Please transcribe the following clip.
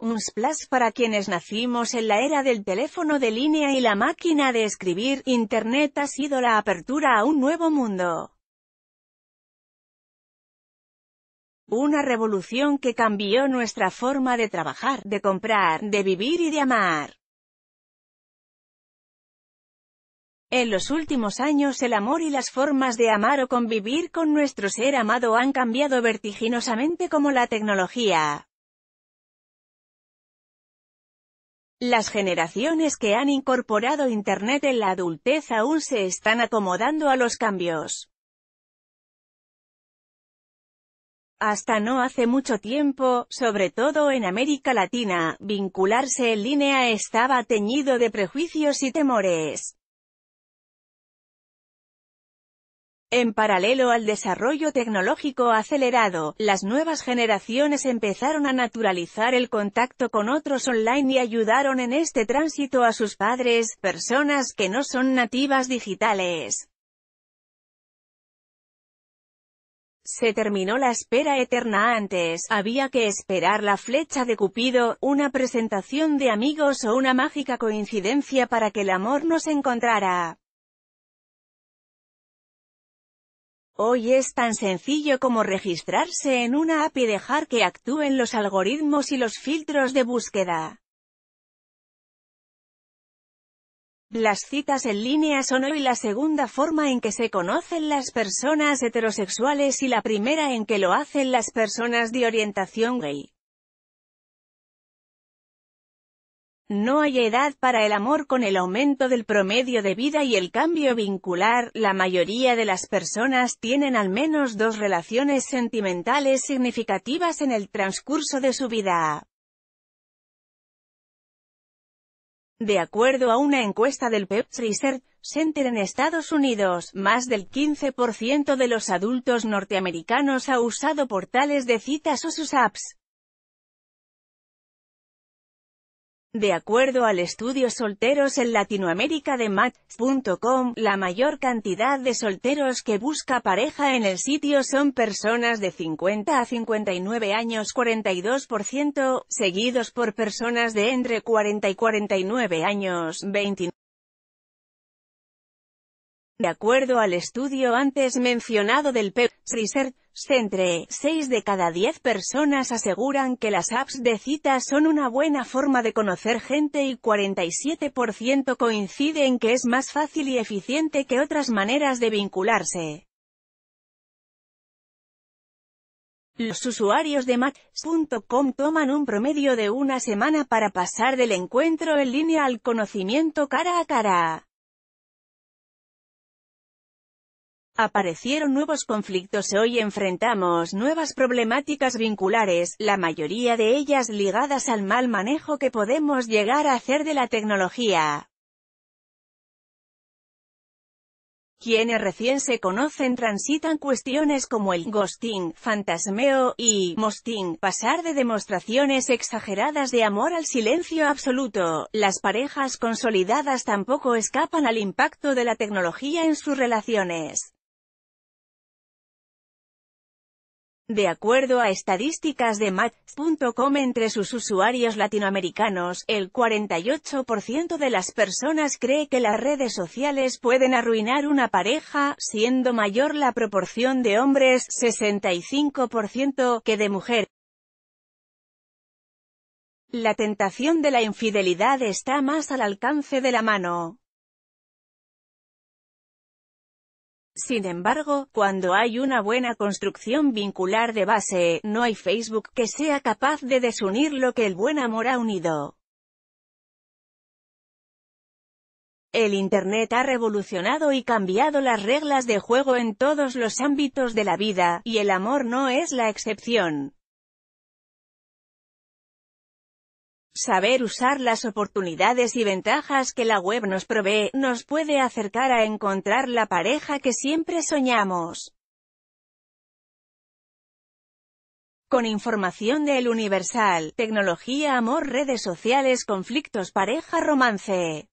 un splash para quienes nacimos en la era del teléfono de línea y la máquina de escribir, Internet ha sido la apertura a un nuevo mundo. Una revolución que cambió nuestra forma de trabajar, de comprar, de vivir y de amar. En los últimos años el amor y las formas de amar o convivir con nuestro ser amado han cambiado vertiginosamente como la tecnología. Las generaciones que han incorporado Internet en la adultez aún se están acomodando a los cambios. Hasta no hace mucho tiempo, sobre todo en América Latina, vincularse en línea estaba teñido de prejuicios y temores. En paralelo al desarrollo tecnológico acelerado, las nuevas generaciones empezaron a naturalizar el contacto con otros online y ayudaron en este tránsito a sus padres, personas que no son nativas digitales. Se terminó la espera eterna antes, había que esperar la flecha de Cupido, una presentación de amigos o una mágica coincidencia para que el amor nos encontrara. Hoy es tan sencillo como registrarse en una app y dejar que actúen los algoritmos y los filtros de búsqueda. Las citas en línea son hoy la segunda forma en que se conocen las personas heterosexuales y la primera en que lo hacen las personas de orientación gay. No hay edad para el amor con el aumento del promedio de vida y el cambio vincular, la mayoría de las personas tienen al menos dos relaciones sentimentales significativas en el transcurso de su vida. De acuerdo a una encuesta del Pepsi Research Center en Estados Unidos, más del 15% de los adultos norteamericanos ha usado portales de citas o sus apps. De acuerdo al estudio Solteros en Latinoamérica de Match.com, la mayor cantidad de solteros que busca pareja en el sitio son personas de 50 a 59 años 42%, seguidos por personas de entre 40 y 49 años 29%. De acuerdo al estudio antes mencionado del PEP Centre, 6 de cada 10 personas aseguran que las apps de citas son una buena forma de conocer gente y 47% coincide en que es más fácil y eficiente que otras maneras de vincularse. Los usuarios de Match.com toman un promedio de una semana para pasar del encuentro en línea al conocimiento cara a cara. Aparecieron nuevos conflictos hoy enfrentamos nuevas problemáticas vinculares, la mayoría de ellas ligadas al mal manejo que podemos llegar a hacer de la tecnología. Quienes recién se conocen transitan cuestiones como el ghosting, fantasmeo y mosting, pasar de demostraciones exageradas de amor al silencio absoluto. Las parejas consolidadas tampoco escapan al impacto de la tecnología en sus relaciones. De acuerdo a estadísticas de Match.com entre sus usuarios latinoamericanos, el 48% de las personas cree que las redes sociales pueden arruinar una pareja, siendo mayor la proporción de hombres, 65%, que de mujeres. La tentación de la infidelidad está más al alcance de la mano. Sin embargo, cuando hay una buena construcción vincular de base, no hay Facebook que sea capaz de desunir lo que el buen amor ha unido. El Internet ha revolucionado y cambiado las reglas de juego en todos los ámbitos de la vida, y el amor no es la excepción. Saber usar las oportunidades y ventajas que la web nos provee, nos puede acercar a encontrar la pareja que siempre soñamos. Con información del Universal, tecnología, amor, redes sociales, conflictos, pareja, romance.